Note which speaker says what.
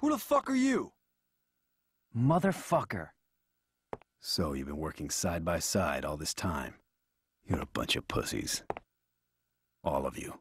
Speaker 1: Who the fuck are you? Motherfucker. So you've been working side by side all this time. You're a bunch of pussies. All of you.